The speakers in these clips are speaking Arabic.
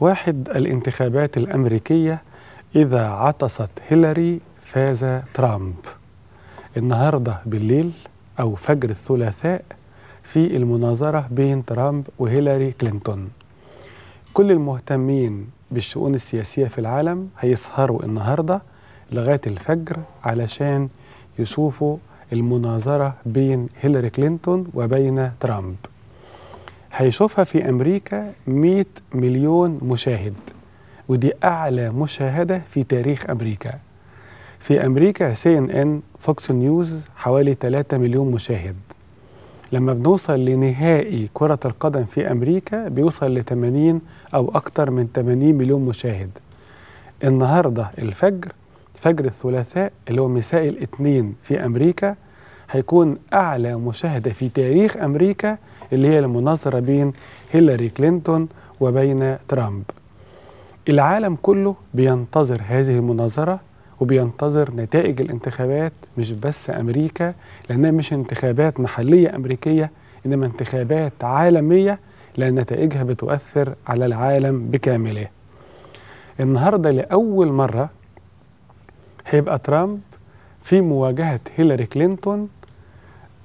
واحد الانتخابات الأمريكية إذا عطست هيلاري فاز ترامب النهاردة بالليل أو فجر الثلاثاء في المناظرة بين ترامب وهيلاري كلينتون كل المهتمين بالشؤون السياسية في العالم هيسهروا النهاردة لغاية الفجر علشان يشوفوا المناظرة بين هيلاري كلينتون وبين ترامب هيشوفها في أمريكا 100 مليون مشاهد ودي أعلى مشاهدة في تاريخ أمريكا في أمريكا سي إن إن فوكس نيوز حوالي 3 مليون مشاهد لما بنوصل لنهائي كرة القدم في أمريكا بيوصل ل 80 أو أكتر من 80 مليون مشاهد النهاردة الفجر فجر الثلاثاء اللي هو مساء الاثنين في أمريكا هيكون أعلى مشاهدة في تاريخ أمريكا اللي هي المناظرة بين هيلاري كلينتون وبين ترامب العالم كله بينتظر هذه المناظرة وبينتظر نتائج الانتخابات مش بس أمريكا لأنها مش انتخابات محلية أمريكية إنما انتخابات عالمية لأن نتائجها بتؤثر على العالم بكامله النهاردة لأول مرة هيبقى ترامب في مواجهة هيلاري كلينتون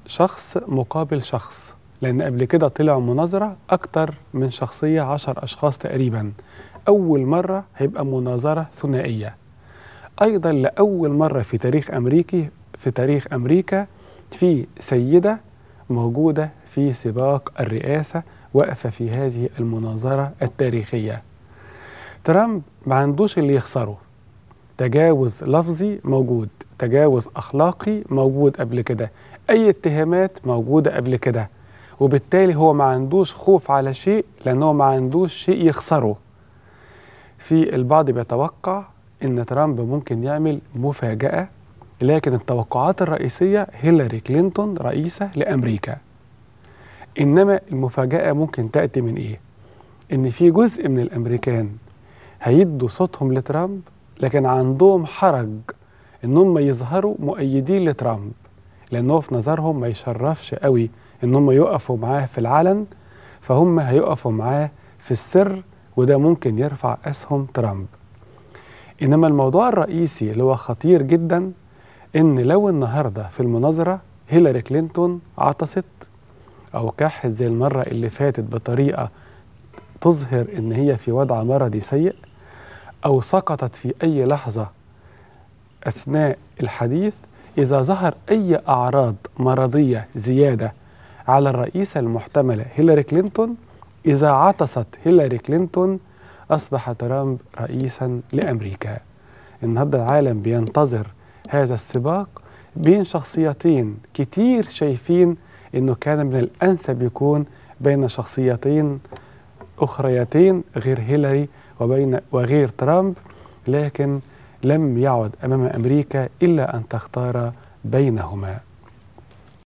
شخص مقابل شخص لأن قبل كده طلع مناظرة أكتر من شخصية عشر أشخاص تقريبا أول مرة هيبقى مناظرة ثنائية أيضا لأول مرة في تاريخ أمريكي في تاريخ أمريكا في سيدة موجودة في سباق الرئاسة واقفة في هذه المناظرة التاريخية ترامب ما عندوش اللي يخسره تجاوز لفظي موجود تجاوز أخلاقي موجود قبل كده أي اتهامات موجودة قبل كده وبالتالي هو ما عندوش خوف على شيء لأنه ما عندوش شيء يخسره في البعض بيتوقع ان ترامب ممكن يعمل مفاجاه لكن التوقعات الرئيسيه هيلاري كلينتون رئيسه لامريكا انما المفاجاه ممكن تاتي من ايه ان في جزء من الامريكان هيدوا صوتهم لترامب لكن عندهم حرج ان هم يظهروا مؤيدين لترامب لانه في نظرهم ما يشرفش قوي ان هم يقفوا معاه في العلن فهم هيقفوا معاه في السر وده ممكن يرفع اسهم ترامب انما الموضوع الرئيسي اللي هو خطير جدا ان لو النهارده في المناظره هيلاري كلينتون عطست او كحت زي المره اللي فاتت بطريقه تظهر ان هي في وضع مرضي سيء او سقطت في اي لحظه اثناء الحديث اذا ظهر اي اعراض مرضيه زياده على الرئيسة المحتملة هيلاري كلينتون إذا عطست هيلاري كلينتون أصبح ترامب رئيسا لأمريكا النهاردة العالم بينتظر هذا السباق بين شخصيتين كتير شايفين أنه كان من الأنسب يكون بين شخصيتين أخريتين غير هيلاري وبين وغير ترامب لكن لم يعد أمام أمريكا إلا أن تختار بينهما